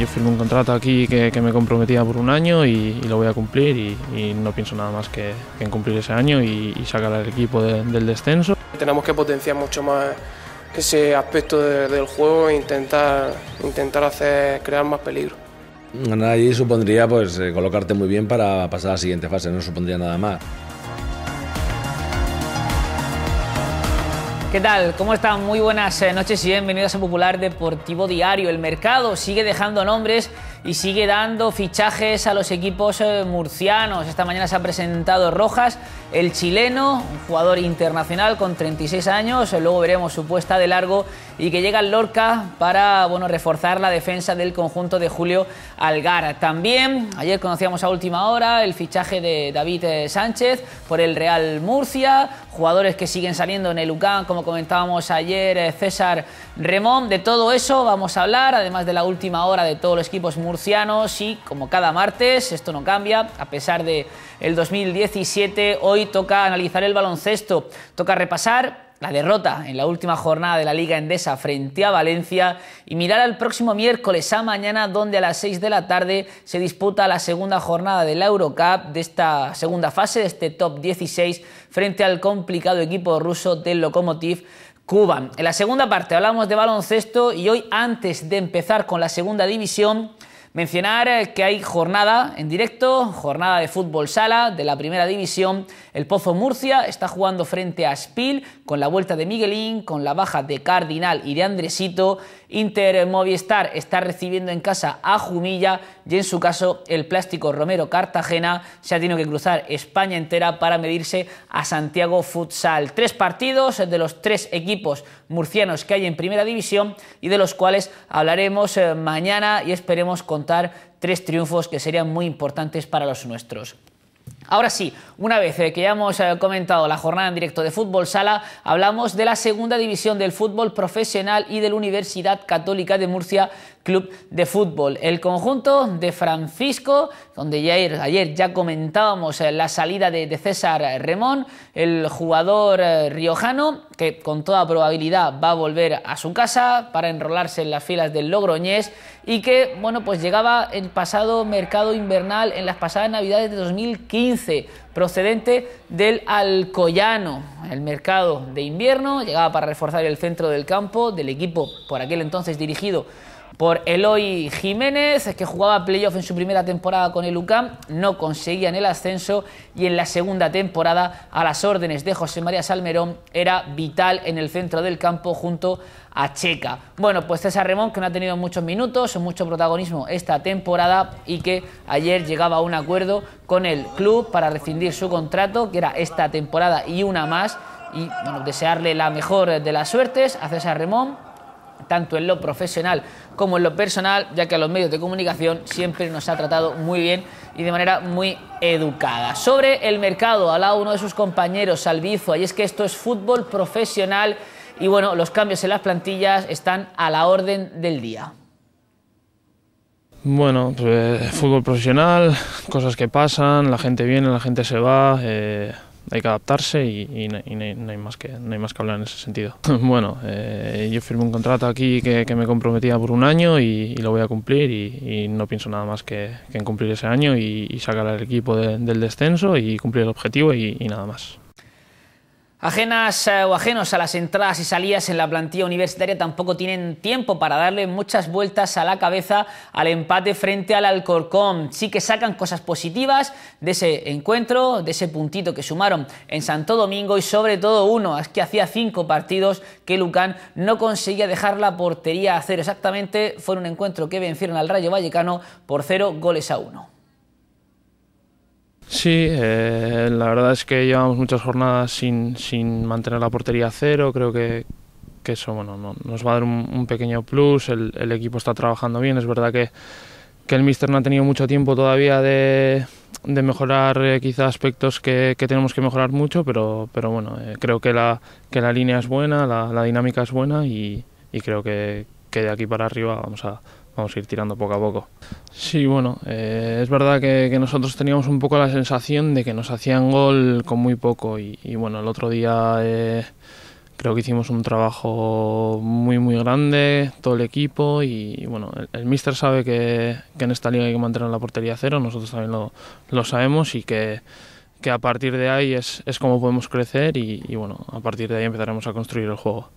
yo firmé un contrato aquí que, me comprometía por un año y, lo voy a cumplir y, no pienso nada más que, en cumplir ese año y, sacar al equipo del descenso. Tenemos que potenciar mucho más ese aspecto del juego e intentar, intentar hacer, crear más peligro. Ganar allí supondría pues eh, colocarte muy bien para pasar a la siguiente fase, no supondría nada más. ¿Qué tal? ¿Cómo están? Muy buenas eh, noches y bienvenidos a Popular Deportivo Diario. El mercado sigue dejando nombres y sigue dando fichajes a los equipos eh, murcianos. Esta mañana se ha presentado Rojas, el chileno, un jugador internacional con 36 años. Luego veremos su puesta de largo y que llega el Lorca para bueno, reforzar la defensa del conjunto de Julio Algar. También ayer conocíamos a última hora el fichaje de David eh, Sánchez por el Real Murcia, jugadores que siguen saliendo en el UCAN, como comentábamos ayer, eh, César Remón. De todo eso vamos a hablar, además de la última hora de todos los equipos murcianos y como cada martes, esto no cambia, a pesar de el 2017, hoy toca analizar el baloncesto, toca repasar la derrota en la última jornada de la Liga Endesa frente a Valencia y mirar al próximo miércoles a mañana donde a las 6 de la tarde se disputa la segunda jornada de la Eurocup de esta segunda fase, de este top 16 frente al complicado equipo ruso del Lokomotiv Kuban. En la segunda parte hablamos de baloncesto y hoy antes de empezar con la segunda división Mencionar eh, que hay jornada en directo, jornada de fútbol sala de la primera división. El Pozo Murcia está jugando frente a Spil con la vuelta de Miguelín, con la baja de Cardinal y de Andresito. Inter Movistar está recibiendo en casa a Jumilla y en su caso el plástico Romero Cartagena se ha tenido que cruzar España entera para medirse a Santiago Futsal. Tres partidos de los tres equipos murcianos que hay en primera división y de los cuales hablaremos eh, mañana y esperemos contar tres triunfos que serían muy importantes para los nuestros. Ahora sí, una vez eh, que ya hemos eh, comentado la jornada en directo de fútbol sala, hablamos de la segunda división del fútbol profesional y de la Universidad Católica de Murcia Club de Fútbol. El conjunto de Francisco, donde ya ayer, ya comentábamos eh, la salida de, de César Remón, el jugador eh, riojano, que con toda probabilidad va a volver a su casa para enrolarse en las filas del Logroñés y que, bueno, pues llegaba el pasado mercado invernal en las pasadas navidades de 2015 procedente del Alcoyano. El mercado de invierno llegaba para reforzar el centro del campo del equipo por aquel entonces dirigido por Eloy Jiménez, que jugaba playoff en su primera temporada con el UCAM, no conseguían el ascenso y en la segunda temporada, a las órdenes de José María Salmerón, era vital en el centro del campo junto a Checa. Bueno, pues César Remón, que no ha tenido muchos minutos, mucho protagonismo esta temporada y que ayer llegaba a un acuerdo con el club para rescindir su contrato, que era esta temporada y una más, y bueno, desearle la mejor de las suertes a César Remón tanto en lo profesional como en lo personal, ya que a los medios de comunicación siempre nos ha tratado muy bien y de manera muy educada. Sobre el mercado, lado uno de sus compañeros, Albizo, y es que esto es fútbol profesional y bueno, los cambios en las plantillas están a la orden del día. Bueno, pues, fútbol profesional, cosas que pasan, la gente viene, la gente se va. Eh, hay que adaptarse y, no, hay, más que, hay más que hablar en ese sentido. bueno, eh, yo firmé un contrato aquí que, me comprometía por un año y, lo voy a cumplir y, no pienso nada más que, en cumplir ese año y, sacar al equipo del descenso y cumplir el objetivo y nada más. Ajenas eh, o ajenos a las entradas y salidas en la plantilla universitaria tampoco tienen tiempo para darle muchas vueltas a la cabeza al empate frente al Alcorcón. Sí que sacan cosas positivas de ese encuentro, de ese puntito que sumaron en Santo Domingo y sobre todo uno, es que hacía cinco partidos que Lucán no conseguía dejar la portería a cero. Exactamente fue un encuentro que vencieron al Rayo Vallecano por cero goles a uno. Sí, eh, la verdad es que llevamos muchas jornadas sin, sin mantener la portería a cero. Creo que, que eso nos va a dar un, pequeño plus. El, equipo está trabajando bien. Es verdad que, el míster no ha tenido mucho tiempo todavía de, de mejorar eh, quizá aspectos que, que, tenemos que mejorar mucho, pero, pero bueno, eh, creo que la, que la línea es buena, la, la dinámica es buena y, y creo que, que de aquí para arriba vamos a, vamos a ir tirando poco a poco. Sí, bueno, eh, es verdad que, nosotros teníamos un poco la sensación de que nos hacían gol con muy poco y, bueno, el otro día eh, creo que hicimos un trabajo muy, muy grande, todo el equipo y, bueno, el, el míster sabe que, en esta liga hay que mantener la portería a cero, nosotros también lo, lo sabemos y que que a partir de ahí es, es como podemos crecer y, y bueno, a partir de ahí empezaremos a construir el juego.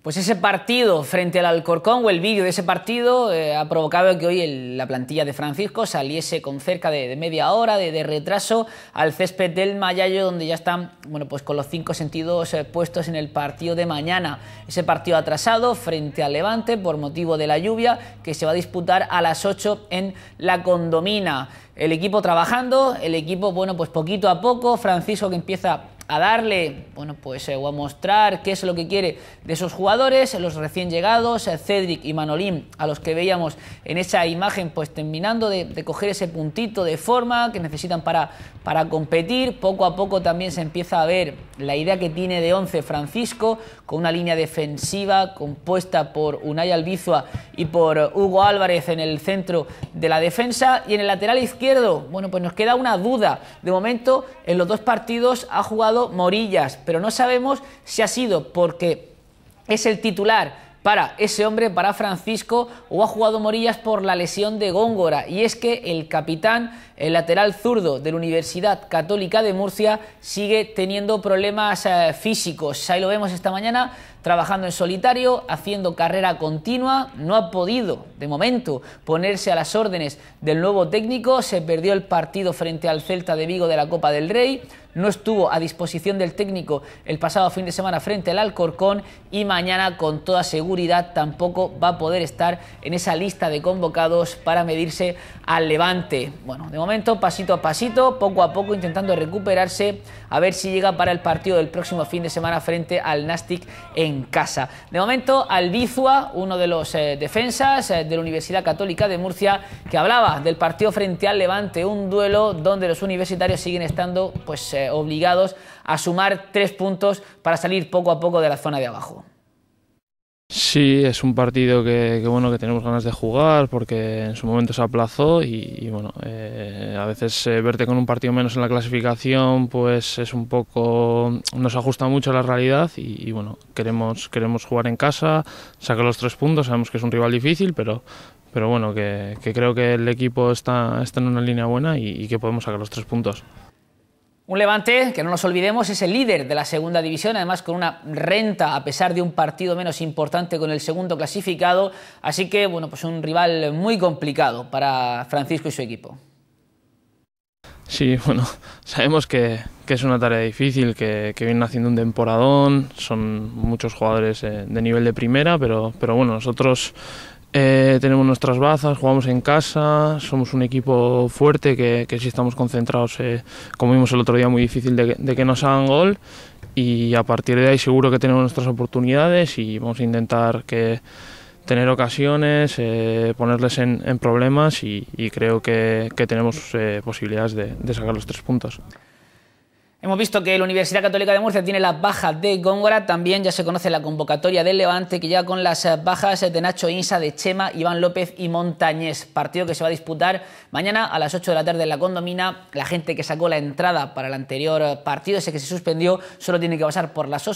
Pues ese partido frente al Alcorcón o el vídeo de ese partido eh, ha provocado que hoy la plantilla de Francisco saliese con cerca de, media hora de, retraso al césped del Mayayo donde ya están bueno, pues con los cinco sentidos eh, puestos en el partido de mañana. Ese partido atrasado frente al Levante por motivo de la lluvia que se va a disputar a las 8 en la condomina. El equipo trabajando, el equipo bueno pues poquito a poco, Francisco que empieza a darle, bueno, pues eh, o a mostrar qué es lo que quiere de esos jugadores, los recién llegados, eh, Cedric y Manolín, a los que veíamos en esa imagen, pues terminando de, coger ese puntito de forma que necesitan para, para competir. Poco a poco también se empieza a ver la idea que tiene de 11 Francisco, con una línea defensiva compuesta por Unai Albizua y por Hugo Álvarez en el centro de la defensa. Y en el lateral izquierdo, bueno, pues nos queda una duda. De momento, en los dos partidos ha jugado Morillas, pero no sabemos si ha sido porque es el titular para ese hombre, para Francisco, o ha jugado Morillas por la lesión de Góngora. Y es que el capitán, el lateral zurdo de la Universidad Católica de Murcia, sigue teniendo problemas eh, físicos. Ahí lo vemos esta mañana, trabajando en solitario, haciendo carrera continua. No ha podido, de momento, ponerse a las órdenes del nuevo técnico. Se perdió el partido frente al Celta de Vigo de la Copa del Rey no estuvo a disposición del técnico el pasado fin de semana frente al Alcorcón y mañana con toda seguridad tampoco va a poder estar en esa lista de convocados para medirse al Levante. Bueno, de momento pasito a pasito, poco a poco intentando recuperarse a ver si llega para el partido del próximo fin de semana frente al Nastic en casa. De momento Albizua, uno de los eh, defensas eh, de la Universidad Católica de Murcia que hablaba del partido frente al Levante, un duelo donde los universitarios siguen estando pues eh, eh, obligados a sumar tres puntos para salir poco a poco de la zona de abajo. Sí, es un partido que, bueno que tenemos ganas de jugar porque en su momento se aplazó y, bueno eh, a veces eh, verte con un partido menos en la clasificación pues es un poco nos ajusta mucho a la realidad y, bueno queremos queremos jugar en casa sacar los tres puntos sabemos que es un rival difícil pero pero bueno que, creo que el equipo está está en una línea buena y que podemos sacar los tres puntos. Un Levante, que no nos olvidemos, es el líder de la segunda división, además con una renta a pesar de un partido menos importante con el segundo clasificado, así que bueno, pues un rival muy complicado para Francisco y su equipo. Sí, bueno, sabemos que, es una tarea difícil, que, viene vienen haciendo un temporadón, son muchos jugadores eh, de nivel de primera, pero, pero bueno, nosotros eh, tenemos nuestras bazas, jugamos en casa, somos un equipo fuerte que, si estamos concentrados, eh, como vimos el otro día, muy difícil de, que nos hagan gol y a partir de ahí seguro que tenemos nuestras oportunidades y vamos a intentar que tener ocasiones, eh, ponerles en, problemas y, creo que, tenemos posibilidades de sacar los tres puntos. Hemos visto que la Universidad Católica de Murcia tiene las bajas de Góngora, también ya se conoce la convocatoria del Levante, que ya con las eh, bajas de Nacho Insa, de Chema, Iván López y Montañés. Partido que se va a disputar mañana a las 8 de la tarde en la condomina. La gente que sacó la entrada para el anterior eh, partido, ese que se suspendió, solo tiene que pasar por las,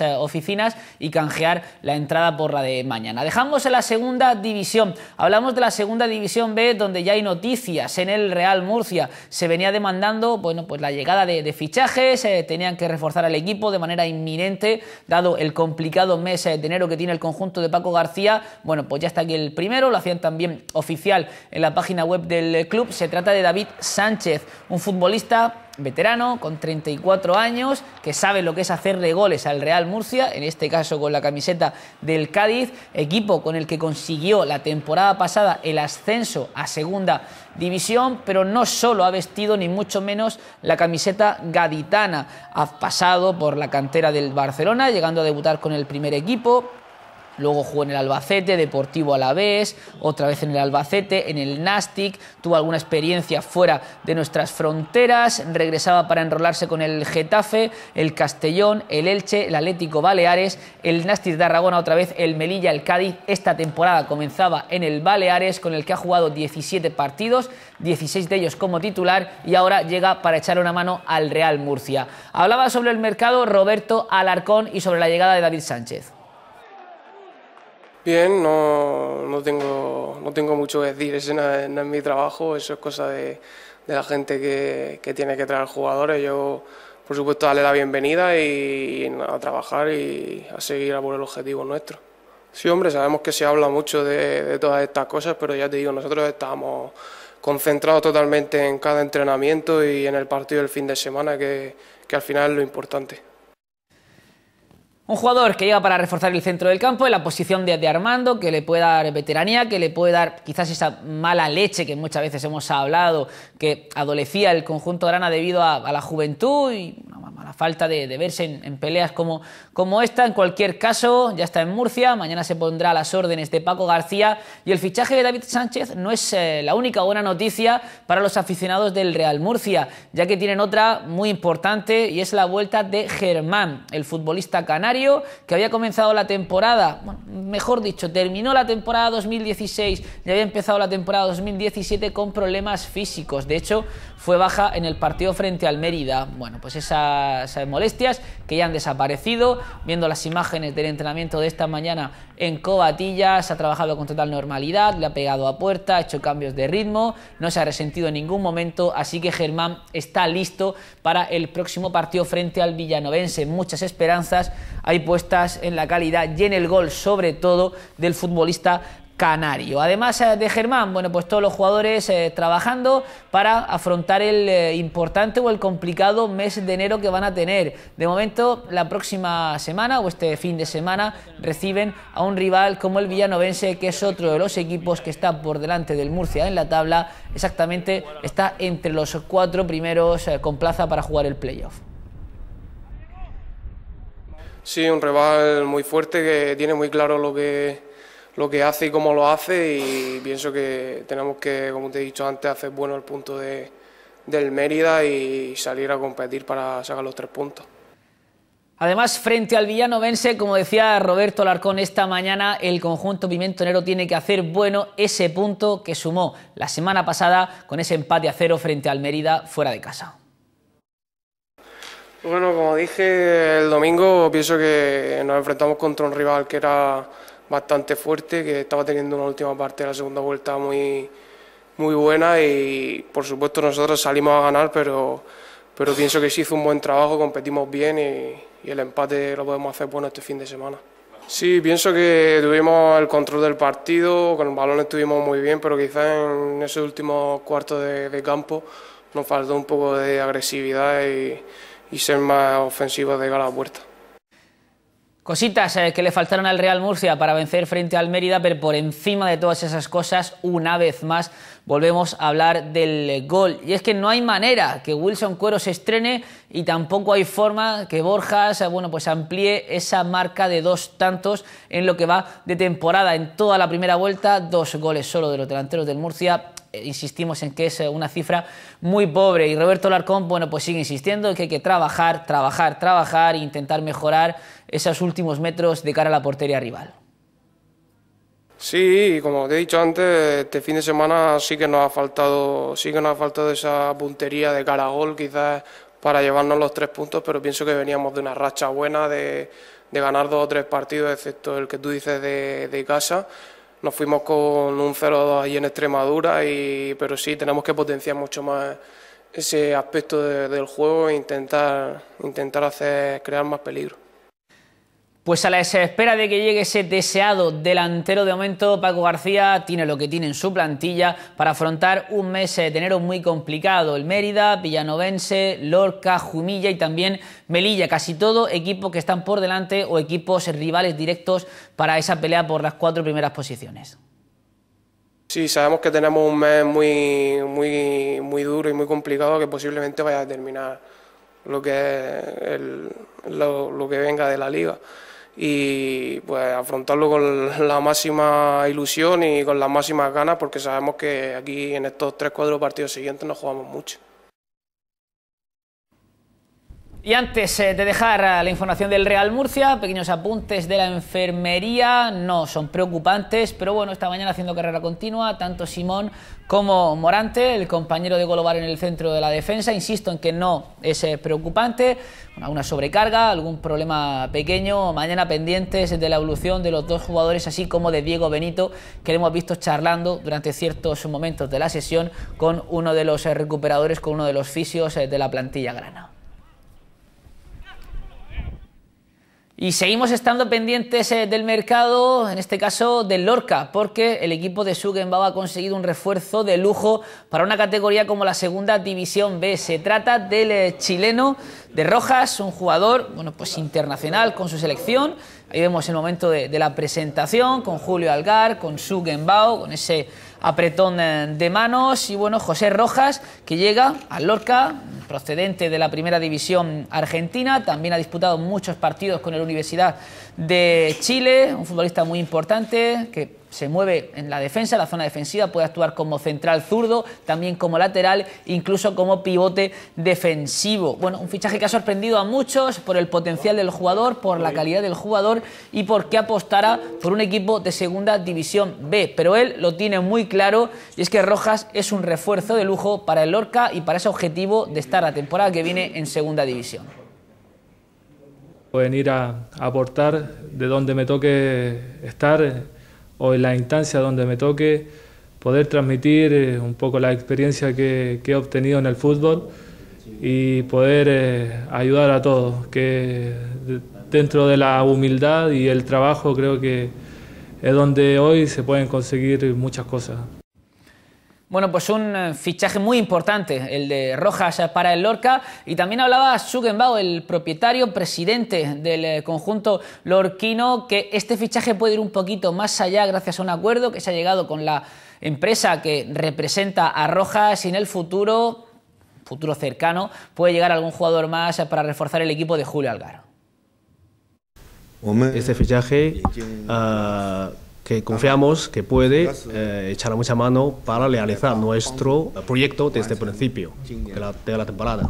eh, oficinas y canjear la entrada por la de mañana. Dejamos en la segunda división. Hablamos de la segunda división B, donde ya hay noticias en el Real Murcia. Se venía demandando bueno, pues la llegada de fichajes, eh, tenían que reforzar al equipo de manera inminente, dado el complicado mes eh, de enero que tiene el conjunto de Paco García. Bueno, pues ya está aquí el primero, lo hacían también oficial en la página web del club. Se trata de David Sánchez, un futbolista veterano con 34 años, que sabe lo que es de goles al Real Murcia, en este caso con la camiseta del Cádiz, equipo con el que consiguió la temporada pasada el ascenso a segunda división, pero no solo ha vestido ni mucho menos la camiseta gaditana, ha pasado por la cantera del Barcelona, llegando a debutar con el primer equipo, luego jugó en el Albacete, Deportivo Alavés, otra vez en el Albacete, en el Nastic, tuvo alguna experiencia fuera de nuestras fronteras, regresaba para enrolarse con el Getafe, el Castellón, el Elche, el Atlético Baleares, el Nástic de Aragona otra vez, el Melilla, el Cádiz. Esta temporada comenzaba en el Baleares con el que ha jugado 17 partidos, 16 de ellos como titular y ahora llega para echar una mano al Real Murcia. Hablaba sobre el mercado Roberto Alarcón y sobre la llegada de David Sánchez. Bien, no, no, tengo, no tengo mucho que decir, ese no es, mi trabajo, eso es cosa de, la gente que, que, tiene que traer jugadores. Yo, por supuesto, darle la bienvenida y, a trabajar y a seguir a por el objetivo nuestro. Sí, hombre, sabemos que se habla mucho de, todas estas cosas, pero ya te digo, nosotros estamos concentrados totalmente en cada entrenamiento y en el partido del fin de semana, que, que al final es lo importante. Un jugador que llega para reforzar el centro del campo en la posición de, Armando, que le puede dar veteranía, que le puede dar quizás esa mala leche que muchas veces hemos hablado, que adolecía el conjunto grana debido a, la juventud y a la falta de, verse en, peleas como, como esta. En cualquier caso, ya está en Murcia, mañana se pondrá a las órdenes de Paco García y el fichaje de David Sánchez no es eh, la única buena noticia para los aficionados del Real Murcia, ya que tienen otra muy importante y es la vuelta de Germán, el futbolista canario que había comenzado la temporada, mejor dicho, terminó la temporada 2016 y había empezado la temporada 2017 con problemas físicos. De hecho, fue baja en el partido frente al Mérida. Bueno, pues esas, molestias que ya han desaparecido, viendo las imágenes del entrenamiento de esta mañana en Cobatillas, ha trabajado con total normalidad, le ha pegado a puerta, ha hecho cambios de ritmo, no se ha resentido en ningún momento, así que Germán está listo para el próximo partido frente al Villanovense. Muchas esperanzas hay puestas en la calidad y en el gol, sobre todo, del futbolista canario. Además eh, de Germán, bueno, pues todos los jugadores eh, trabajando para afrontar el eh, importante o el complicado mes de enero que van a tener. De momento, la próxima semana o este fin de semana reciben a un rival como el Villanovense, que es otro de los equipos que está por delante del Murcia en la tabla. Exactamente, está entre los cuatro primeros con plaza para jugar el playoff. Sí, un rival muy fuerte que tiene muy claro lo que lo que hace y cómo lo hace y pienso que tenemos que, como te he dicho antes, hacer bueno el punto del Mérida y salir a competir para sacar los tres puntos. Además, frente al villano villanovense, como decía Roberto Larcón esta mañana, el conjunto pimentonero tiene que hacer bueno ese punto que sumó la semana pasada con ese empate a cero frente al Mérida fuera de casa. Bueno, como dije el domingo, pienso que nos enfrentamos contra un rival que era bastante fuerte, que estaba teniendo una última parte de la segunda vuelta muy, muy buena y por supuesto nosotros salimos a ganar, pero, pero pienso que sí hizo un buen trabajo, competimos bien y, el empate lo podemos hacer bueno este fin de semana. Sí, pienso que tuvimos el control del partido, con el balón estuvimos muy bien, pero quizás en ese últimos cuarto de, campo nos faltó un poco de agresividad y, ser más ofensivos de cara a la puerta. Cositas eh, que le faltaron al Real Murcia para vencer frente al Mérida, pero por encima de todas esas cosas, una vez más, volvemos a hablar del gol. Y es que no hay manera que Wilson Cuero se estrene y tampoco hay forma que Borjas eh, bueno, pues amplíe esa marca de dos tantos en lo que va de temporada. En toda la primera vuelta, dos goles solo de los delanteros del Murcia eh, insistimos en que es una cifra muy pobre y Roberto Larcón, bueno, pues sigue insistiendo que hay que trabajar, trabajar, trabajar, e intentar mejorar esos últimos metros de cara a la portería rival. Sí, como te he dicho antes, este fin de semana sí que nos ha faltado, sí que nos ha faltado esa puntería de cara a gol, quizás para llevarnos los tres puntos, pero pienso que veníamos de una racha buena de, ganar dos o tres partidos, excepto el que tú dices de, casa. Nos fuimos con un 0-2 ahí en Extremadura, y, pero sí, tenemos que potenciar mucho más ese aspecto del juego e intentar, intentar hacer, crear más peligro. Pues a la espera de que llegue ese deseado delantero de momento, Paco García tiene lo que tiene en su plantilla para afrontar un mes eh, de enero muy complicado. El Mérida, Villanovense, Lorca, Jumilla y también Melilla. Casi todo equipos que están por delante o equipos rivales directos para esa pelea por las cuatro primeras posiciones. Sí, sabemos que tenemos un mes muy, muy, muy duro y muy complicado que posiblemente vaya a terminar lo que, lo que venga de la liga y pues afrontarlo con la máxima ilusión y con las máximas ganas porque sabemos que aquí en estos tres cuatro partidos siguientes nos jugamos mucho. Y antes eh, de dejar eh, la información del Real Murcia, pequeños apuntes de la enfermería, no son preocupantes, pero bueno, esta mañana haciendo carrera continua, tanto Simón como Morante, el compañero de Golovar en el centro de la defensa, insisto en que no es eh, preocupante, una sobrecarga, algún problema pequeño, mañana pendientes de la evolución de los dos jugadores, así como de Diego Benito, que hemos visto charlando durante ciertos momentos de la sesión con uno de los recuperadores, con uno de los fisios de la plantilla grana. Y seguimos estando pendientes eh, del mercado, en este caso del Lorca, porque el equipo de Sugenbao ha conseguido un refuerzo de lujo para una categoría como la Segunda División B. Se trata del eh, chileno de Rojas, un jugador bueno, pues internacional con su selección. Ahí vemos el momento de, la presentación con Julio Algar, con Sugenbao, con ese apretón eh, de manos. Y bueno, José Rojas, que llega al Lorca, procedente de la primera división argentina, también ha disputado muchos partidos con la Universidad de Chile, un futbolista muy importante que se mueve en la defensa, la zona defensiva, puede actuar como central zurdo, también como lateral, incluso como pivote defensivo. Bueno, un fichaje que ha sorprendido a muchos por el potencial del jugador, por la calidad del jugador y por porque apostara por un equipo de segunda división B. Pero él lo tiene muy claro y es que Rojas es un refuerzo de lujo para el Lorca y para ese objetivo de estar la temporada que viene en segunda división pueden ir a, aportar de donde me toque estar o en la instancia donde me toque, poder transmitir eh, un poco la experiencia que, he obtenido en el fútbol y poder eh, ayudar a todos, que dentro de la humildad y el trabajo creo que es donde hoy se pueden conseguir muchas cosas. Bueno, pues un eh, fichaje muy importante, el de Rojas para el Lorca. Y también hablaba Sugenbao, el propietario, presidente del eh, conjunto lorquino, que este fichaje puede ir un poquito más allá gracias a un acuerdo que se ha llegado con la empresa que representa a Rojas y en el futuro, futuro cercano, puede llegar algún jugador más eh, para reforzar el equipo de Julio Algaro. Este fichaje que confiamos que puede eh, echar mucha mano para realizar nuestro eh, proyecto desde el principio de la, temporada.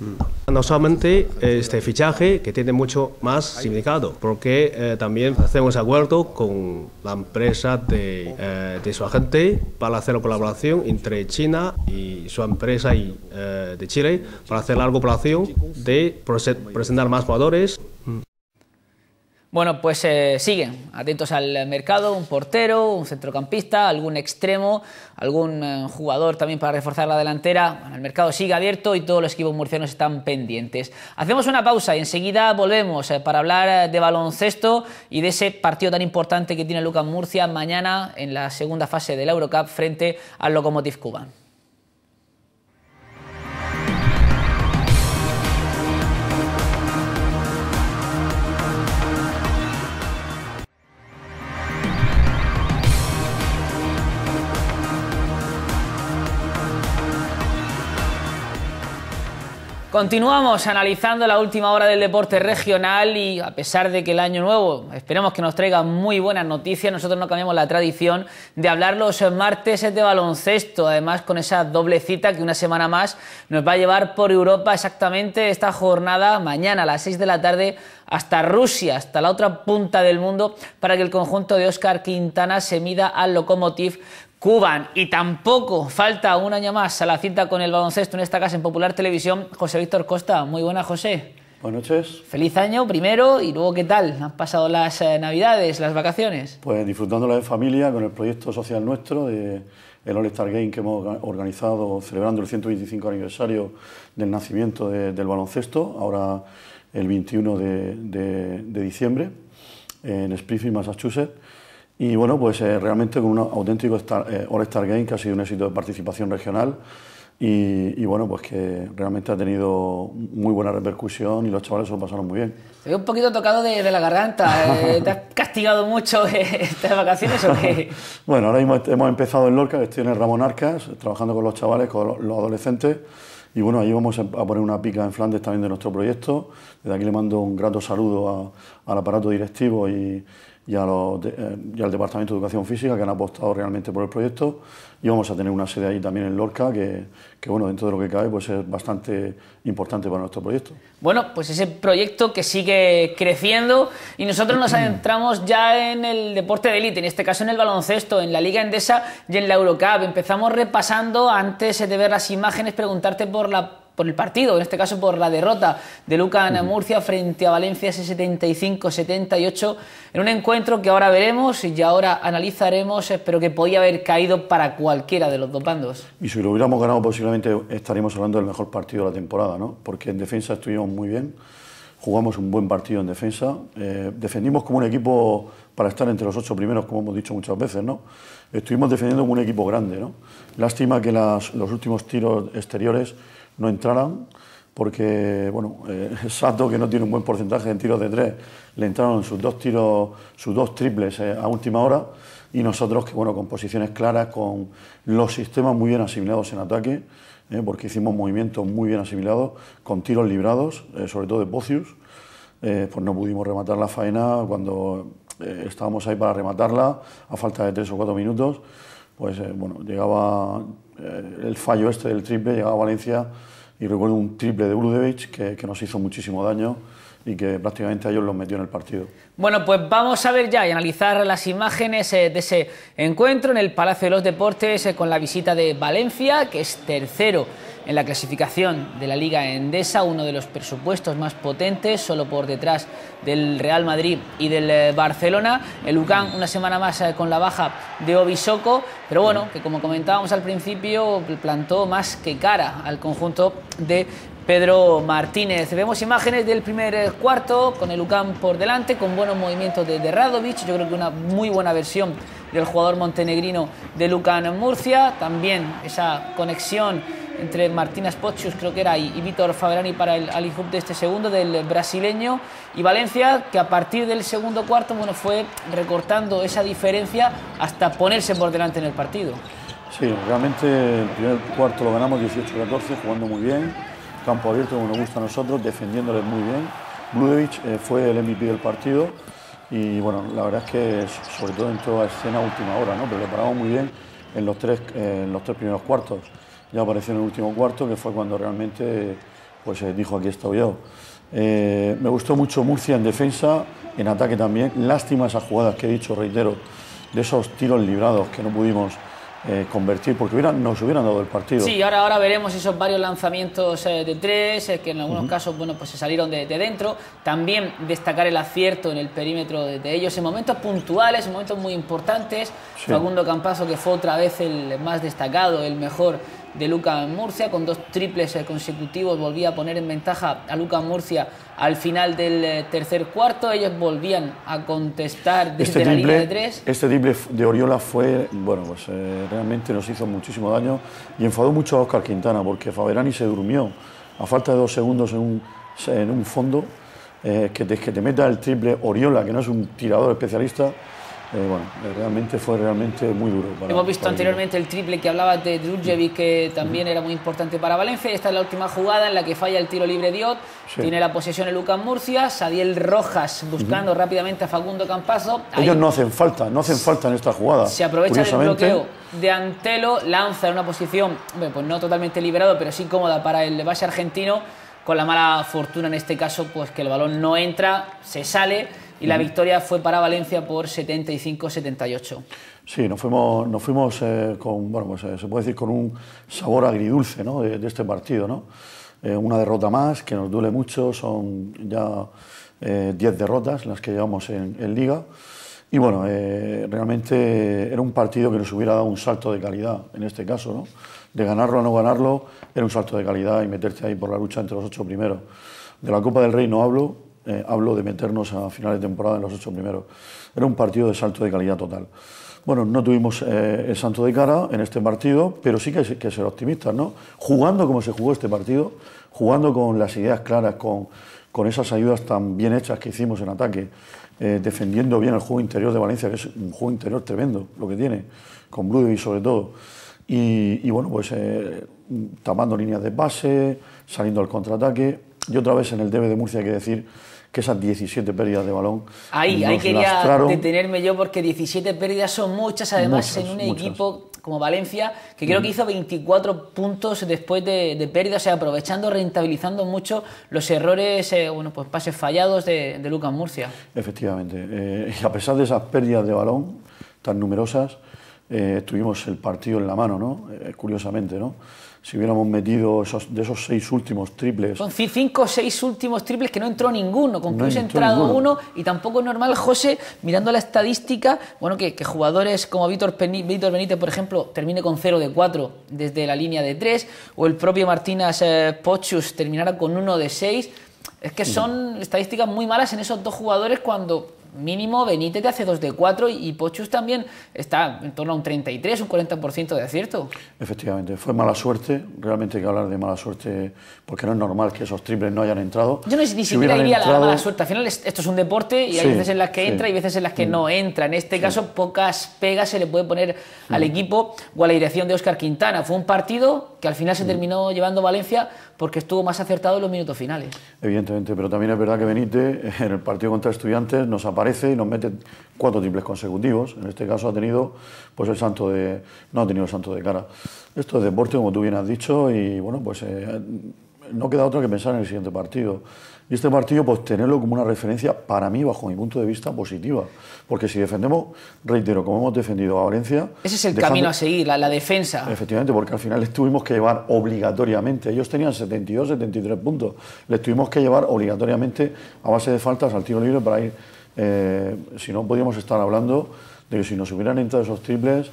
Mm. No solamente este fichaje que tiene mucho más significado, porque eh, también hacemos acuerdo con la empresa de, de, su agente para hacer la colaboración entre China y su empresa y, de Chile para hacer la colaboración de presentar más jugadores. Mm. Bueno, pues eh, siguen atentos al mercado, un portero, un centrocampista, algún extremo, algún eh, jugador también para reforzar la delantera. el mercado sigue abierto y todos los equipos murcianos están pendientes. Hacemos una pausa y enseguida volvemos eh, para hablar de baloncesto y de ese partido tan importante que tiene Lucas Murcia mañana en la segunda fase del la Eurocup frente al Lokomotiv Cuba. Continuamos analizando la última hora del deporte regional y a pesar de que el año nuevo esperemos que nos traiga muy buenas noticias, nosotros no cambiamos la tradición de hablar los martes de baloncesto, además con esa doble cita que una semana más nos va a llevar por Europa exactamente esta jornada, mañana a las 6 de la tarde hasta Rusia, hasta la otra punta del mundo, para que el conjunto de Oscar Quintana se mida al Lokomotiv Cuban. Y tampoco falta un año más a la cita con el baloncesto en esta casa en Popular Televisión. José Víctor Costa, muy buenas, José. Buenas noches. Feliz año primero y luego, ¿qué tal? ¿Han pasado las eh, navidades, las vacaciones? Pues la de familia con el proyecto social nuestro de el All-Star Game que hemos organizado celebrando el 125 aniversario del nacimiento del baloncesto, ahora el 21 de, de diciembre en Springfield, Massachusetts y bueno, pues eh, realmente con un auténtico eh, All-Star Game que ha sido un éxito de participación regional y, bueno, pues que realmente ha tenido muy buena repercusión y los chavales se lo pasaron muy bien. Estoy un poquito tocado de, la garganta, eh, ¿te has castigado mucho estas vacaciones o qué? bueno, ahora hemos empezado en Lorca, que tiene Ramón Arcas, trabajando con los chavales, con los, adolescentes. Y bueno, ahí vamos a poner una pica en Flandes también de nuestro proyecto. Desde aquí le mando un grato saludo al aparato directivo y, eh, y, al Departamento de Educación Física que han apostado realmente por el proyecto y vamos a tener una sede ahí también en Lorca que, que, bueno, dentro de lo que cabe pues es bastante importante para nuestro proyecto. Bueno, pues ese proyecto que sigue creciendo y nosotros nos adentramos ya en el deporte de élite, en este caso en el baloncesto, en la Liga Endesa y en la Eurocup. Empezamos repasando, antes de ver las imágenes, preguntarte por la por el partido, en este caso por la derrota de Luca en Murcia frente a Valencia ese 75-78, en un encuentro que ahora veremos y ahora analizaremos, espero que podía haber caído para cualquiera de los dos bandos. Y si lo hubiéramos ganado posiblemente estaríamos hablando del mejor partido de la temporada, ¿no? Porque en defensa estuvimos muy bien, jugamos un buen partido en defensa, eh, defendimos como un equipo para estar entre los ocho primeros, como hemos dicho muchas veces, ¿no? Estuvimos defendiendo como un equipo grande, ¿no? Lástima que los últimos tiros exteriores no entraran, porque, bueno, eh, Sato, que no tiene un buen porcentaje en tiros de tres, le entraron sus dos tiros, sus dos triples eh, a última hora, y nosotros, que bueno, con posiciones claras, con los sistemas muy bien asimilados en ataque, eh, porque hicimos movimientos muy bien asimilados, con tiros librados, sobre todo de Pocius, pues no pudimos rematar la faena cuando estábamos ahí para rematarla, a falta de tres o cuatro minutos, pues eh, bueno, llegaba eh, el fallo este del triple, llegaba Valencia y recuerdo un triple de Brudevich que, nos hizo muchísimo daño y que prácticamente a ellos los metió en el partido. Bueno, pues vamos a ver ya y analizar las imágenes eh, de ese encuentro en el Palacio de los Deportes con la visita de Valencia, que es tercero en la clasificación de la Liga Endesa, uno de los presupuestos más potentes, solo por detrás del Real Madrid y del eh, Barcelona. El Lucán una semana más eh, con la baja de Obisoco, pero bueno, que como comentábamos al principio, plantó más que cara al conjunto de Pedro Martínez. Vemos imágenes del primer eh, cuarto con el Lucan por delante, con buenos movimientos de, de Yo creo que una muy buena versión del jugador montenegrino de Lucan Murcia. También esa conexión entre Martínez Pochus, creo que era, y, y Víctor Fabrani para el Hub de este segundo, del brasileño. Y Valencia, que a partir del segundo cuarto bueno, fue recortando esa diferencia hasta ponerse por delante en el partido. Sí, realmente el primer cuarto lo ganamos 18-14, jugando muy bien campo abierto como nos gusta a nosotros, defendiéndoles muy bien. Blue eh, fue el MVP del partido y bueno, la verdad es que sobre todo en toda escena última hora, ¿no? pero le paramos muy bien en los, tres, eh, en los tres primeros cuartos. Ya apareció en el último cuarto, que fue cuando realmente pues, eh, dijo aquí está yo. me gustó mucho Murcia en defensa, en ataque también. Lástima esas jugadas que he dicho, reitero, de esos tiros librados que no pudimos eh, convertir, porque no nos hubieran dado el partido. Sí, ahora, ahora veremos esos varios lanzamientos eh, de tres, eh, que en algunos casos bueno, pues se salieron de, dentro. También destacar el acierto en el perímetro de, ellos en momentos puntuales, en momentos muy importantes. Segundo Facundo Campazo, que fue otra vez el más destacado, el mejor de Luca Murcia. Con dos triples eh, consecutivos volvía a poner en ventaja a Luca Murcia al final del eh, tercer cuarto. Ellos volvían a contestar desde este la línea de tres. Este triple de Oriola fue, bueno, pues eh, realmente nos hizo muchísimo daño y enfadó mucho a Oscar Quintana porque Faverani se durmió a falta de dos segundos en un, en un fondo. que, te, que te meta el triple Oriola, que no es un tirador especialista, eh, bueno, eh, realmente fue realmente muy duro. Hemos visto anteriormente el triple que hablabas de Drujevic, que también era muy importante para Valencia. Esta es la última jugada en la que falla el tiro libre Diot. Tiene la posesión el Lucas Murcia, Sadiel Rojas buscando rápidamente a Facundo Campazo. Ellos no hacen falta, no hacen falta en esta jugada. Se aprovecha del bloqueo de Antelo, lanza en una posición, pues no totalmente liberado, pero sí cómoda para el base argentino, con la mala fortuna en este caso, pues que el balón no entra, se sale y la victoria fue para Valencia por 75-78. Sí, nos fuimos, nos fuimos eh, con, bueno, pues, eh, se puede decir con un sabor agridulce de, este partido. Eh, una derrota más que nos duele mucho, son ya 10 derrotas las que llevamos en, Liga. Y bueno, realmente era un partido que nos hubiera dado un salto de calidad en este caso. ¿no? De ganarlo o no ganarlo, era un salto de calidad y meterte ahí por la lucha entre los ocho primeros. De la Copa del Rey no hablo, eh, hablo de meternos a finales de temporada en los ocho primeros. Era un partido de salto de calidad total. Bueno, no tuvimos eh, el santo de cara en este partido, pero sí que hay que ser optimistas, ¿no? Jugando como se jugó este partido, jugando con las ideas claras, con, esas ayudas tan bien hechas que hicimos en ataque, eh, defendiendo bien el juego interior de Valencia, que es un juego interior tremendo lo que tiene, con Blue y sobre todo. Y, bueno, pues tapando líneas de base, saliendo al contraataque. Y otra vez en el debe de Murcia hay que decir que esas 17 pérdidas de balón. Ahí, quería detenerme yo porque 17 pérdidas son muchas, además en un equipo como Valencia, que creo que mm. hizo 24 puntos después de, pérdidas, aprovechando, rentabilizando mucho los errores, eh, bueno, pues pases fallados de, de Lucas Murcia. Efectivamente, eh, a pesar de esas pérdidas de balón tan numerosas, eh, tuvimos el partido en la mano, ¿no? Eh, curiosamente, ¿no? Si hubiéramos metido esos, de esos seis últimos triples. ...con cinco o seis últimos triples que no entró ninguno, con que hubiese entrado uno, y tampoco es normal, José, mirando la estadística, bueno, que, jugadores como Víctor, Víctor Benítez, por ejemplo, termine con 0 de 4 desde la línea de tres... o el propio Martínez eh, Pochus terminara con 1 de 6. Es que son estadísticas muy malas en esos dos jugadores cuando mínimo, Benítez te hace 2 de 4 y Pochus también está en torno a un 33, un 40% de acierto. Efectivamente, fue mala suerte, realmente hay que hablar de mala suerte porque no es normal que esos triples no hayan entrado. Yo no, ni si siquiera diría la mala suerte, al final esto es un deporte y hay veces en las que entra y veces en las que mm. no entra. En este caso, pocas pegas se le puede poner al mm. equipo o a la dirección de Oscar Quintana. Fue un partido que al final se mm. terminó llevando Valencia porque estuvo más acertado en los minutos finales. Evidentemente, pero también es verdad que Benítez en el partido contra Estudiantes nos aparece y nos mete cuatro triples consecutivos. En este caso ha tenido pues el santo de no ha tenido el santo de cara. Esto es deporte como tú bien has dicho y bueno, pues eh, no queda otro que pensar en el siguiente partido. Y este partido, pues tenerlo como una referencia para mí, bajo mi punto de vista, positiva. Porque si defendemos, reitero, como hemos defendido a Valencia... Ese es el camino a seguir, la, defensa. Efectivamente, porque al final les tuvimos que llevar obligatoriamente. Ellos tenían 72, 73 puntos. Les tuvimos que llevar obligatoriamente a base de faltas al tiro libre para ir... Eh, si no, podíamos estar hablando de que si nos hubieran entrado esos triples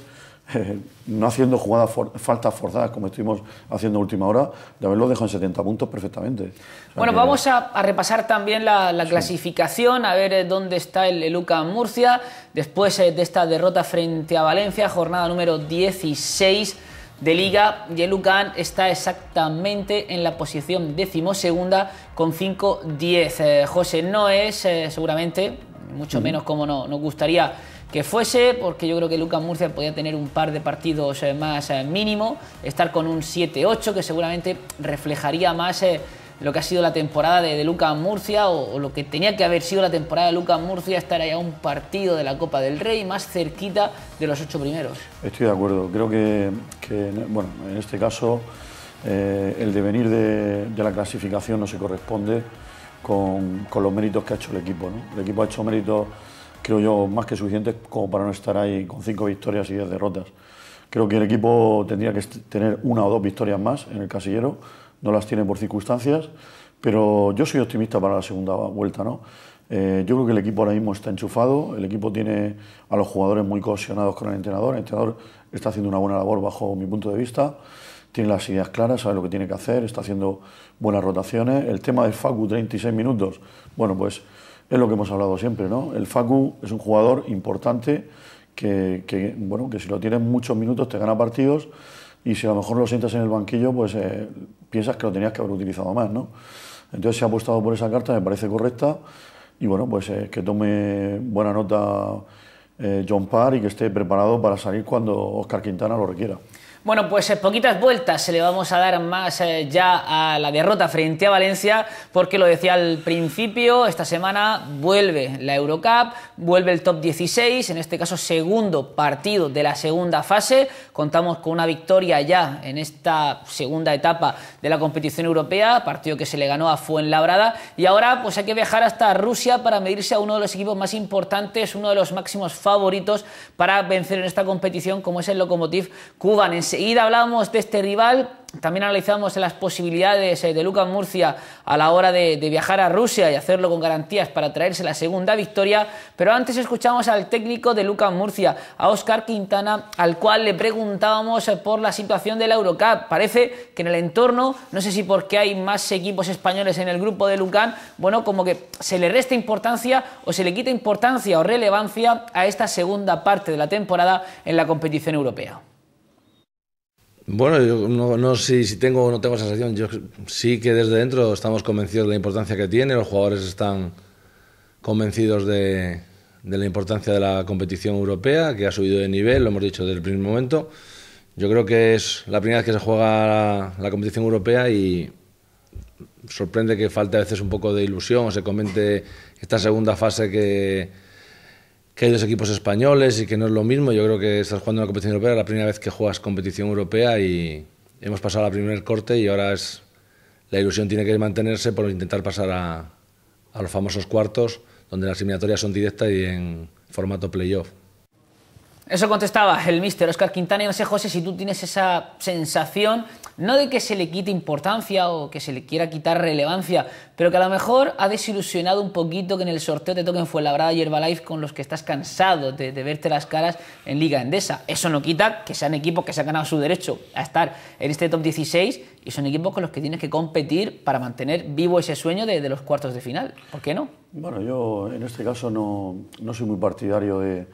no haciendo jugadas faltas forzadas como estuvimos haciendo última hora, de haberlo dejado en 70 puntos perfectamente. bueno, vamos a, repasar también la, clasificación, a ver eh, dónde está el, Luca Murcia, después eh, de esta derrota frente a Valencia, jornada número 16 de liga y el está exactamente en la posición decimosegunda con 5-10. Eh, José no es seguramente, mucho menos como no, nos gustaría que fuese, porque yo creo que Lucas Murcia podía tener un par de partidos eh, más eh, mínimo, estar con un 7-8, que seguramente reflejaría más eh, lo que ha sido la temporada de, Lucas Murcia o, lo que tenía que haber sido la temporada de Lucas Murcia, estar allá un partido de la Copa del Rey, más cerquita de los ocho primeros. Estoy de acuerdo, creo que, bueno, en este caso el devenir de, la clasificación no se corresponde con, los méritos que ha hecho el equipo. El equipo ha hecho méritos creo yo, más que suficiente como para no estar ahí con cinco victorias y diez derrotas. Creo que el equipo tendría que tener una o dos victorias más en el casillero, no las tiene por circunstancias, pero yo soy optimista para la segunda vuelta. ¿no? Eh, yo creo que el equipo ahora mismo está enchufado, el equipo tiene a los jugadores muy cohesionados con el entrenador, el entrenador está haciendo una buena labor bajo mi punto de vista, tiene las ideas claras, sabe lo que tiene que hacer, está haciendo buenas rotaciones. El tema del Facu, 36 minutos, bueno, pues es lo que hemos hablado siempre, ¿no? El Facu es un jugador importante que, bueno, que si lo tienes muchos minutos te gana partidos y si a lo mejor lo sientas en el banquillo, pues eh, piensas que lo tenías que haber utilizado más, ¿no? Entonces se ha apostado por esa carta, me parece correcta y bueno, pues eh, que tome buena nota eh, John Parr y que esté preparado para salir cuando Oscar Quintana lo requiera. Bueno, pues eh, poquitas vueltas se le vamos a dar más eh, ya a la derrota frente a Valencia, porque lo decía al principio, esta semana vuelve la Eurocup vuelve el top 16, en este caso segundo partido de la segunda fase. Contamos con una victoria ya en esta segunda etapa de la competición europea, partido que se le ganó a Fuenlabrada. Y ahora pues hay que viajar hasta Rusia para medirse a uno de los equipos más importantes, uno de los máximos favoritos para vencer en esta competición, como es el Lokomotiv Kuban. Enseguida hablamos de este rival también analizamos las posibilidades eh, de Lucas Murcia a la hora de, viajar a Rusia y hacerlo con garantías para traerse la segunda victoria, pero antes escuchamos al técnico de Lucas Murcia, a Óscar Quintana, al cual le preguntábamos eh, por la situación de la Eurocup. Parece que en el entorno, no sé si porque hay más equipos españoles en el grupo de Lucan, bueno, como que se le resta importancia o se le quita importancia o relevancia a esta segunda parte de la temporada en la competición europea. Bueno, yo no, sé si tengo o no tengo esa sensación. Yo sí que desde dentro estamos convencidos de la importancia que tiene, los jugadores están convencidos de, de la importancia de la competición europea, que ha subido de nivel, lo hemos dicho desde el primer momento. Yo creo que es la primera vez que se juega la, la competición europea y sorprende que falte a veces un poco de ilusión o se comente esta segunda fase que que hay dos equipos españoles y que no es lo mismo. Yo creo que estás jugando una competición europea, la primera vez que juegas competición europea y hemos pasado la primer corte y ahora es la ilusión tiene que mantenerse por intentar pasar a, a los famosos cuartos, donde las eliminatorias son directas y en formato playoff. Eso contestaba el mister Oscar Quintana y no sé, José, si tú tienes esa sensación no de que se le quite importancia o que se le quiera quitar relevancia, pero que a lo mejor ha desilusionado un poquito que en el sorteo te toquen Fuenlabrada y Herbalife con los que estás cansado de, verte las caras en Liga Endesa. Eso no quita que sean equipos que se han ganado su derecho a estar en este top 16 y son equipos con los que tienes que competir para mantener vivo ese sueño de, los cuartos de final. ¿Por qué no? Bueno, yo en este caso no, soy muy partidario de,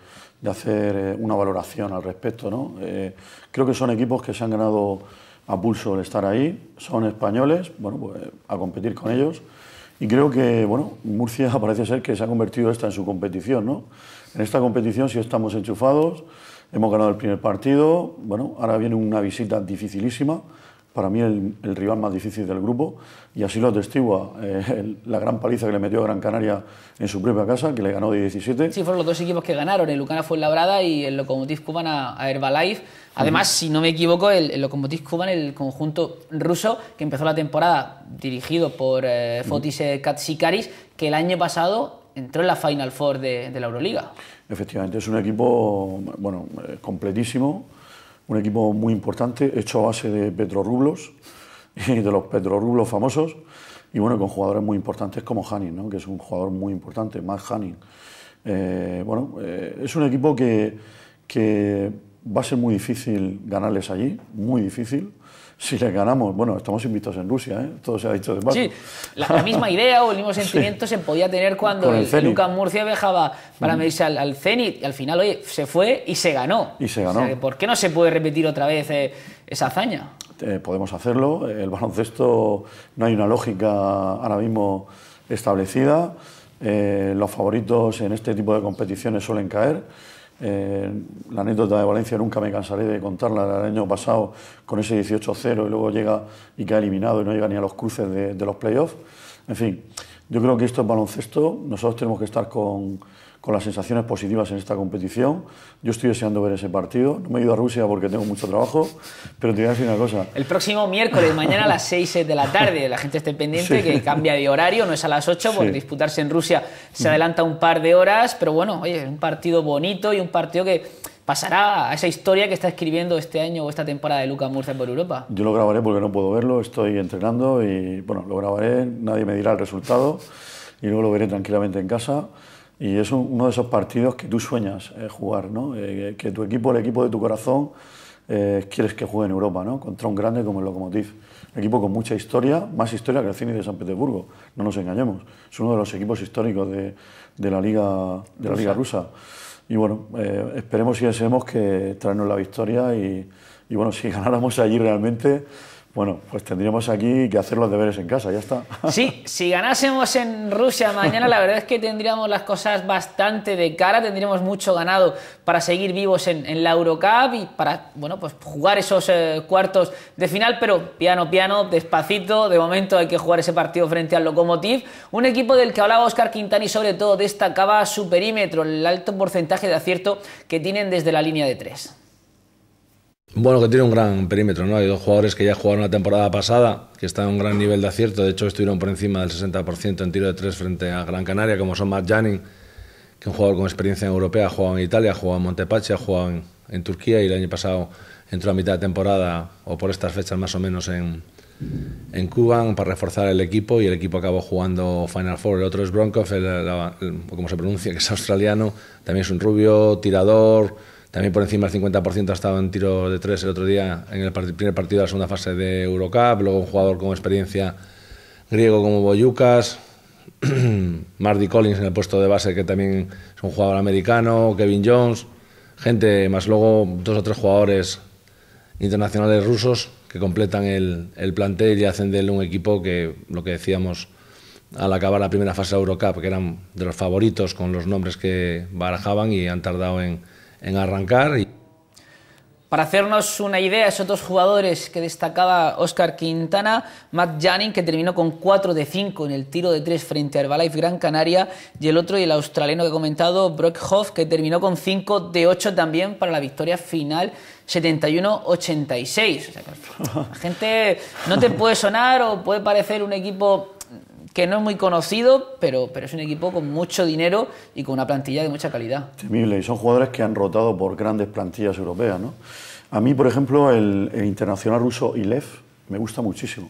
hacer eh, una valoración al respecto. ¿no? Eh, creo que son equipos que se han ganado a pulso el estar ahí. Son españoles, bueno, pues, a competir con ellos. Y creo que, bueno, Murcia parece ser que se ha convertido esta en su competición, ¿no? En esta competición si estamos enchufados, hemos ganado el primer partido, bueno, ahora viene una visita dificilísima para mí el, rival más difícil del grupo y así lo atestigua eh, la gran paliza que le metió Gran Canaria en su propia casa, que le ganó 17. Sí, fueron los dos equipos que ganaron, el Lucana fue Labrada y el Lokomotiv Kuban a, Herbalife. Además, si no me equivoco, el, el Lokomotiv Kuban, el conjunto ruso que empezó la temporada dirigido por eh, Fotis eh, Katsikaris, que el año pasado entró en la Final Four de, la Euroliga. Efectivamente, es un equipo bueno, completísimo un equipo muy importante, hecho a base de petrorublos y de los petrorublos famosos, y bueno, con jugadores muy importantes como Hanning, que es un jugador muy importante, más Hanin. Eh, bueno, eh, es un equipo que, que va a ser muy difícil ganarles allí, muy difícil, si le ganamos, bueno, estamos invitados en Rusia, ¿eh? todo se ha dicho de paso. Sí, la, misma idea o el mismo sentimiento se podía tener cuando el Lucas Murcia viajaba para mm. medirse al, Zenit y al final, oye, se fue y se ganó. Y se ganó. ¿Por qué no se puede repetir otra vez eh, esa hazaña? Eh, podemos hacerlo. El baloncesto no hay una lógica ahora mismo establecida. Eh, los favoritos en este tipo de competiciones suelen caer. Eh, la anécdota de Valencia nunca me cansaré de contarla el año pasado con ese 18-0 y luego llega y queda eliminado y no llega ni a los cruces de, de los playoffs. En fin, yo creo que esto es baloncesto. Nosotros tenemos que estar con, con las sensaciones positivas en esta competición. Yo estoy deseando ver ese partido. No me he ido a Rusia porque tengo mucho trabajo, pero te voy a decir una cosa. El próximo miércoles, mañana a las 6 de la tarde, la gente esté pendiente que cambia de horario, no es a las 8, porque disputarse en Rusia se adelanta un par de horas, pero bueno, oye, un partido bonito y un partido que pasará a esa historia que está escribiendo este año o esta temporada de Luca Murcia por Europa. Yo lo grabaré porque no puedo verlo, estoy entrenando y bueno, lo grabaré, nadie me dirá el resultado y luego lo veré tranquilamente en casa. Y es uno de esos partidos que tú sueñas eh, jugar, ¿no? Eh, que tu equipo, el equipo de tu corazón, eh, quieres que juegue en Europa, ¿no? Contra un grande como el Lokomotiv. Un equipo con mucha historia, más historia que el Cine de San Petersburgo, no nos engañemos. Es uno de los equipos históricos de, la, Liga, de la Liga Rusa. Y bueno, esperemos y deseemos que traernos la victoria y, y bueno, si ganáramos allí realmente bueno, pues tendríamos aquí que hacer los deberes en casa, ya está. Sí, si ganásemos en Rusia mañana, la verdad es que tendríamos las cosas bastante de cara, tendríamos mucho ganado para seguir vivos en, la Eurocup y para, bueno, pues jugar esos eh, cuartos de final, pero piano, piano, despacito, de momento hay que jugar ese partido frente al Lokomotiv, un equipo del que hablaba Oscar Quintani sobre todo destacaba su perímetro, el alto porcentaje de acierto que tienen desde la línea de tres. Bueno, que tiene un gran perímetro, ¿no? Hay dos jugadores que ya jugaron la temporada pasada, que están en un gran nivel de acierto, de hecho estuvieron por encima del 60% en tiro de tres frente a Gran Canaria, como son Matt Janin, que es un jugador con experiencia en europea, ha jugado en Italia, ha jugado en Montepache, ha jugado en, Turquía y el año pasado entró a mitad de temporada, o por estas fechas más o menos, en, en para reforzar el equipo y el equipo acabó jugando Final Four. El otro es Bronkov, como se pronuncia, que es australiano, también es un rubio, tirador también por encima del 50% ha estado en tiro de tres el otro día en el primer partido de la segunda fase de Eurocup. Luego un jugador con experiencia griego como Boyucas. Mardi Collins en el puesto de base, que también es un jugador americano. Kevin Jones. Gente, más luego dos o tres jugadores internacionales rusos que completan el, el plantel y hacen de él un equipo que, lo que decíamos al acabar la primera fase de Eurocup, que eran de los favoritos con los nombres que barajaban y han tardado en en arrancar. Y... Para hacernos una idea, esos dos jugadores que destacaba Oscar Quintana, Matt Janning, que terminó con 4 de 5 en el tiro de 3 frente a Herbalife Gran Canaria, y el otro, y el australiano que he comentado, Brock Hoff, que terminó con 5 de 8 también para la victoria final 71-86. la gente no te puede sonar o puede parecer un equipo que no es muy conocido, pero, pero es un equipo con mucho dinero y con una plantilla de mucha calidad. Temible, y son jugadores que han rotado por grandes plantillas europeas. ¿no? A mí, por ejemplo, el, internacional ruso Ilev me gusta muchísimo.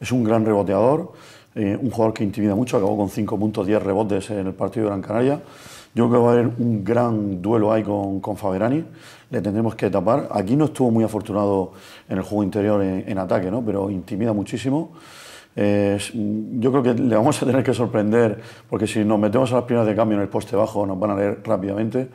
Es un gran reboteador, eh, un jugador que intimida mucho, acabó con 5 puntos, 10 rebotes en el partido de Gran Canaria. Yo creo que va a haber un gran duelo ahí con, con Faberani. Le tendremos que tapar. Aquí no estuvo muy afortunado en el juego interior en, en ataque, ¿no? pero intimida muchísimo. Eh, yo creo que le vamos a tener que sorprender, porque si nos metemos a las primeras de cambio en el poste bajo, nos van a leer rápidamente.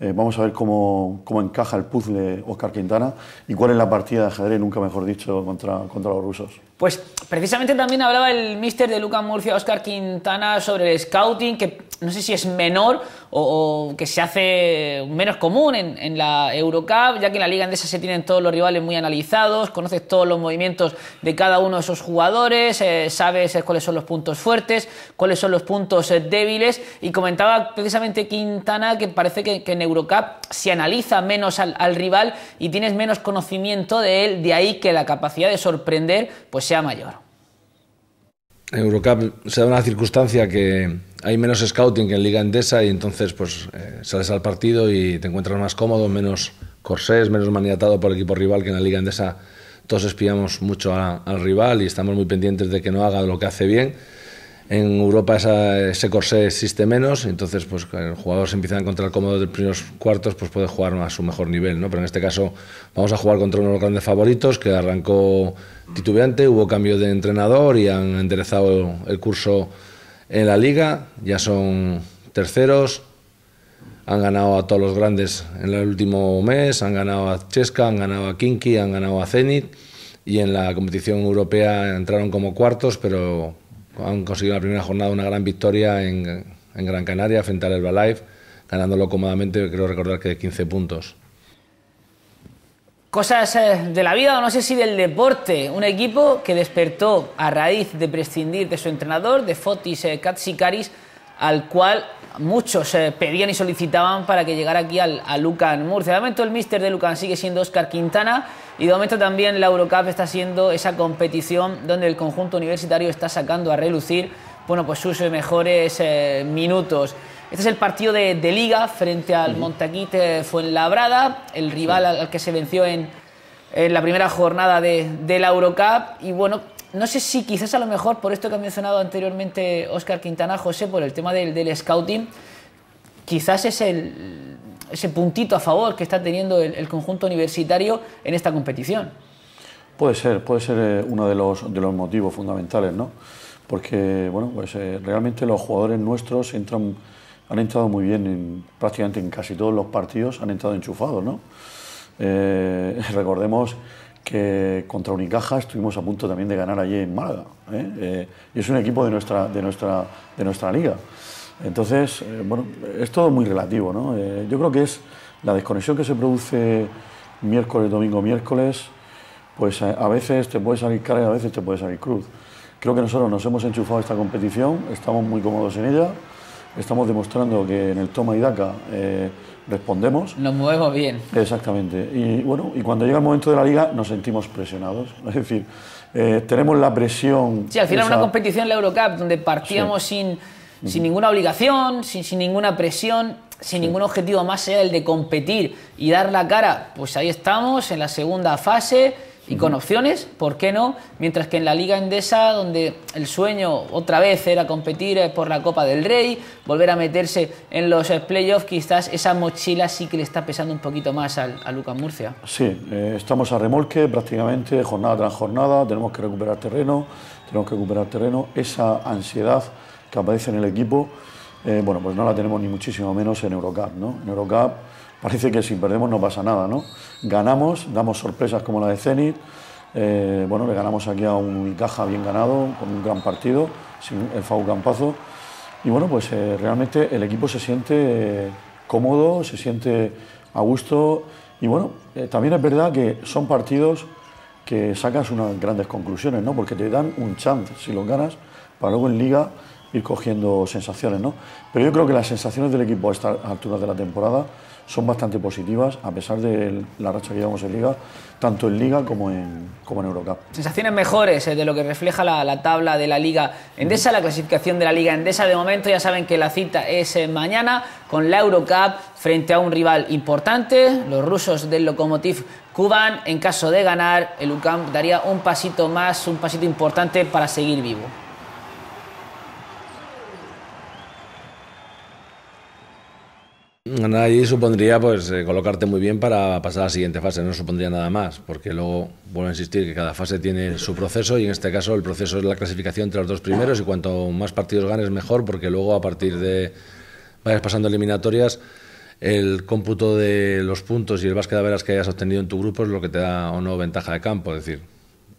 Eh, vamos a ver cómo, encaja el puzzle Oscar Quintana y cuál es la partida de ajedrez, nunca mejor dicho, contra los rusos. Pues precisamente también hablaba el mister de Lucas Murcia, Oscar Quintana, sobre el scouting, que no sé si es menor o, que se hace menos común en, la Eurocup, ya que en la Liga andesa se tienen todos los rivales muy analizados, conoces todos los movimientos de cada uno de esos jugadores, eh, sabes eh, cuáles son los puntos fuertes, cuáles son los puntos eh, débiles, y comentaba precisamente Quintana que parece que, en Eurocup se analiza menos al, al rival y tienes menos conocimiento de él, de ahí que la capacidad de sorprender, pues sea mayor. Eurocup se da una circunstancia que hay menos scouting que en Liga Endesa y entonces pues eh, sales al partido y te encuentras más cómodo, menos corsés, menos maniatado por el equipo rival que en la Liga Endesa todos espiamos mucho al rival y estamos muy pendientes de que no haga lo que hace bien en Europa ese corsé existe menos, entonces pues el jugador se empieza a encontrar cómodo de los primeros cuartos, pues puede jugar a su mejor nivel, ¿no? Pero en este caso vamos a jugar contra uno de los grandes favoritos que arrancó titubeante, hubo cambio de entrenador y han enderezado el curso en la liga, ya son terceros, han ganado a todos los grandes en el último mes, han ganado a Chesca, han ganado a Kinky, han ganado a Zenit y en la competición europea entraron como cuartos, pero han conseguido en la primera jornada una gran victoria en, Gran Canaria frente al Herbalife, ganándolo cómodamente, creo recordar que de 15 puntos. Cosas eh, de la vida o no sé si del deporte. Un equipo que despertó a raíz de prescindir de su entrenador, de Fotis eh, Katsikaris, al cual muchos eh, pedían y solicitaban para que llegara aquí al, a Lucan Murcia. De momento el míster de Lucan sigue siendo Oscar Quintana y de momento también la Eurocup está siendo esa competición donde el conjunto universitario está sacando a relucir bueno, pues sus mejores eh, minutos. Este es el partido de, Liga frente al Montaquite Fuenlabrada, el rival al, que se venció en, la primera jornada de, de la Eurocup. Y bueno, no sé si quizás a lo mejor por esto que ha mencionado anteriormente Oscar Quintana, José, por el tema del, scouting, quizás es ese puntito a favor que está teniendo el, conjunto universitario en esta competición. Puede ser, puede ser eh, uno de los, de los motivos fundamentales, ¿no? Porque, bueno, pues eh, realmente los jugadores nuestros han entrado muy bien en, prácticamente en casi todos los partidos, han entrado enchufados, ¿no? Eh, recordemos que contra Unicaja estuvimos a punto también de ganar allí en Málaga. ¿eh? Eh, y es un equipo de nuestra, de nuestra, de nuestra liga. Entonces, eh, bueno, es todo muy relativo. ¿no? yo creo que es la desconexión que se produce miércoles, domingo, miércoles, pues a, veces te puede salir cara y a veces te puede salir cruz. Creo que nosotros nos hemos enchufado esta competición, estamos muy cómodos en ella, estamos demostrando que en el toma y daca respondemos. Nos movemos bien. Exactamente. Y bueno, y cuando llega el momento de la liga nos sentimos presionados. Es decir, eh, tenemos la presión. Sí, al final una competición la Eurocup donde partíamos sin, sin ninguna obligación, sin, ninguna presión, sin ningún objetivo más allá el de competir y dar la cara. Pues ahí estamos, en la segunda fase y con opciones, ¿por qué no? Mientras que en la Liga Endesa, donde el sueño otra vez era competir eh, por la Copa del Rey, volver a meterse en los eh, playoffs, quizás esa mochila sí que le está pesando un poquito más a Lucas Murcia. Sí, eh, estamos a remolque prácticamente jornada tras jornada, tenemos que recuperar terreno, tenemos que recuperar terreno. Esa ansiedad que aparece en el equipo, bueno, pues no la tenemos ni muchísimo menos en Eurocup, ¿no? En Eurocup parece que si perdemos no pasa nada, ¿no? Ganamos, damos sorpresas como la de Zenit. Eh, bueno, le ganamos aquí a un caja bien ganado, con un gran partido, sin el FAU Campazo. Y bueno, pues eh, realmente el equipo se siente eh, cómodo, se siente a gusto. Y bueno, también es verdad que son partidos que sacas unas grandes conclusiones, ¿no? Porque te dan un chance, si los ganas, para luego en Liga ir cogiendo sensaciones, ¿no? Pero yo creo que las sensaciones del equipo a estas alturas de la temporada son bastante positivas, a pesar de la racha que llevamos en Liga, tanto en Liga como en, como en Eurocup. Sensaciones mejores eh, de lo que refleja la, tabla de la Liga Endesa, la clasificación de la Liga Endesa. De momento ya saben que la cita es eh, mañana con la Eurocup frente a un rival importante, los rusos del Lokomotiv Kuban. En caso de ganar, el UCAM daría un pasito más, un pasito importante para seguir vivo. Ganar supondría pues eh, colocarte muy bien para pasar a la siguiente fase, no supondría nada más, porque luego vuelvo a insistir que cada fase tiene su proceso y en este caso el proceso es la clasificación entre los dos primeros y cuanto más partidos ganes mejor, porque luego a partir de vayas pasando eliminatorias el cómputo de los puntos y el básquet de veras que hayas obtenido en tu grupo es lo que te da o no ventaja de campo, es decir,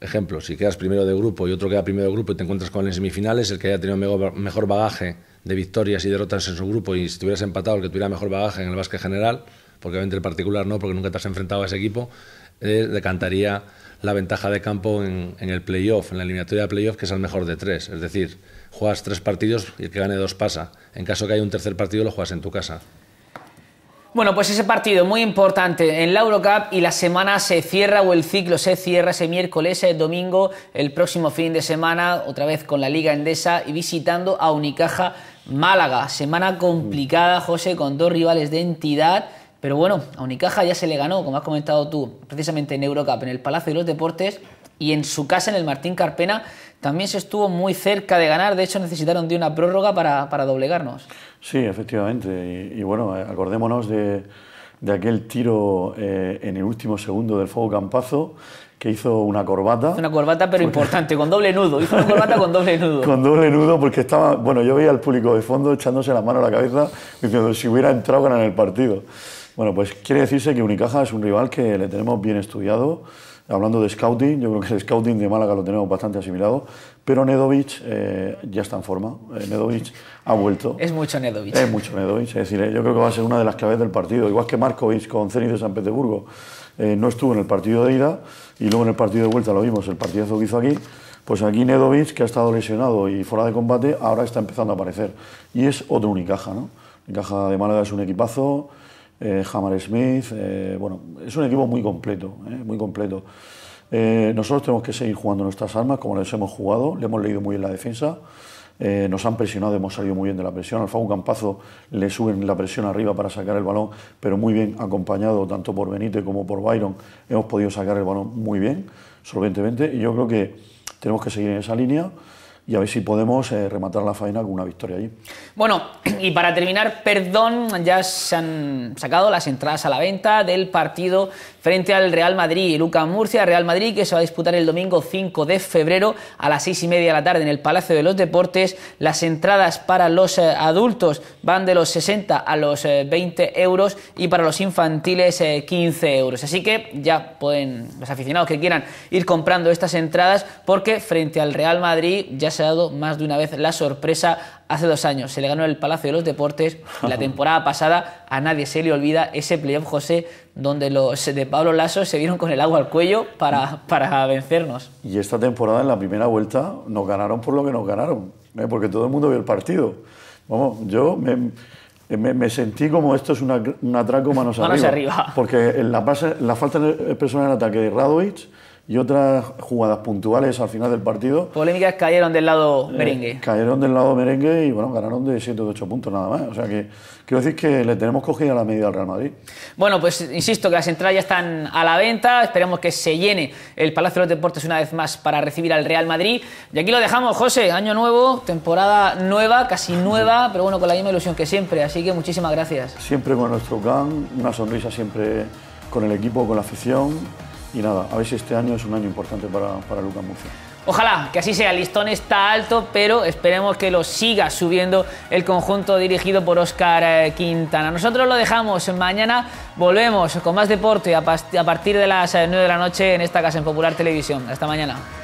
ejemplo, si quedas primero de grupo y otro queda primero de grupo y te encuentras con en semifinales, el que haya tenido mejor bagaje de victorias y derrotas en su grupo y si tuvieras empatado, el que tuviera mejor bagaje en el básquet general, porque obviamente el particular no, porque nunca te has enfrentado a ese equipo, eh, decantaría la ventaja de campo en, el playoff, en la eliminatoria de playoff, que es el mejor de tres. Es decir, juegas tres partidos y el que gane dos pasa. En caso que haya un tercer partido, lo juegas en tu casa. Bueno, pues ese partido muy importante en la Eurocup y la semana se cierra o el ciclo se cierra ese miércoles, ese domingo, el próximo fin de semana, otra vez con la Liga Endesa y visitando a Unicaja Málaga. Semana complicada, José, con dos rivales de entidad. Pero bueno, a Unicaja ya se le ganó, como has comentado tú, precisamente en Eurocup, en el Palacio de los Deportes y en su casa, en el Martín Carpena, también se estuvo muy cerca de ganar, de hecho necesitaron de una prórroga para, doblegarnos. Sí, efectivamente, y, bueno, eh, acordémonos de, aquel tiro eh, en el último segundo del fuego Campazo, que hizo una corbata. Una corbata, pero importante, con doble nudo. Hizo una corbata con doble nudo. con doble nudo, porque estaba. Bueno, yo veía al público de fondo echándose la mano a la cabeza, diciendo: si hubiera entrado, ganar el partido. Bueno, pues quiere decirse que Unicaja es un rival que le tenemos bien estudiado hablando de scouting, yo creo que el scouting de Málaga lo tenemos bastante asimilado, pero Nedovic eh, ya está en forma. Eh, Nedovic ha vuelto. Es mucho Nedovic. Es mucho Nedovic. Es decir, eh, yo creo que va a ser una de las claves del partido. Igual que Markovic con Zenit de San Petersburgo no estuvo en el partido de ida y luego en el partido de vuelta lo vimos, el partidazo que hizo aquí. Pues aquí Nedovic, que ha estado lesionado y fuera de combate, ahora está empezando a aparecer. Y es otro Unicaja, ¿no? caja de Málaga es un equipazo eh, Hammer Smith, eh, bueno, es un equipo muy completo, eh, muy completo. Eh, nosotros tenemos que seguir jugando nuestras armas como les hemos jugado, le hemos leído muy bien la defensa, nos han presionado, hemos salido muy bien de la presión, al Fago Campazo le suben la presión arriba para sacar el balón, pero muy bien acompañado tanto por Benítez como por Byron, hemos podido sacar el balón muy bien, solventemente, y yo creo que tenemos que seguir en esa línea y a ver si podemos eh, rematar la faena con una victoria allí. Bueno, y para terminar, perdón, ya se han sacado las entradas a la venta del partido frente al Real Madrid. Luca Murcia, Real Madrid, que se va a disputar el domingo 5 de febrero a las 6 y media de la tarde en el Palacio de los Deportes. Las entradas para los eh, adultos van de los 60 a los 20 eh, euros y para los infantiles 15 eh, euros. Así que ya pueden los aficionados que quieran ir comprando estas entradas porque frente al Real Madrid ya se ha dado más de una vez la sorpresa hace dos años. Se le ganó el Palacio de los Deportes. Y la temporada pasada a nadie se le olvida ese playoff, José, donde los de Pablo Lasso se vieron con el agua al cuello para, para vencernos. Y esta temporada, en la primera vuelta, nos ganaron por lo que nos ganaron, ¿eh? porque todo el mundo vio el partido. Vamos, yo me, sentí como esto es una, un atraco manos, manos arriba, Porque en la, la falta de personal en ataque de Radovich y otras jugadas puntuales al final del partido. Polémicas cayeron del lado eh, merengue. cayeron del lado merengue y bueno, ganaron de 7 o 8 puntos nada más. O sea que quiero decir que le tenemos cogida la medida al Real Madrid. Bueno, pues insisto que las entradas ya están a la venta. Esperemos que se llene el Palacio de los Deportes una vez más para recibir al Real Madrid. Y aquí lo dejamos, José. Año nuevo, temporada nueva, casi nueva, pero bueno, con la misma ilusión que siempre. Así que muchísimas gracias. Siempre con nuestro GAN, una sonrisa siempre con el equipo, con la afición y nada, a ver si este año es un año importante para, para Lucas Murcia. Ojalá que así sea, el listón está alto, pero esperemos que lo siga subiendo el conjunto dirigido por Óscar eh, Quintana. Nosotros lo dejamos, mañana volvemos con más deporte a partir de las 9 eh, de la noche en esta casa en Popular Televisión. Hasta mañana.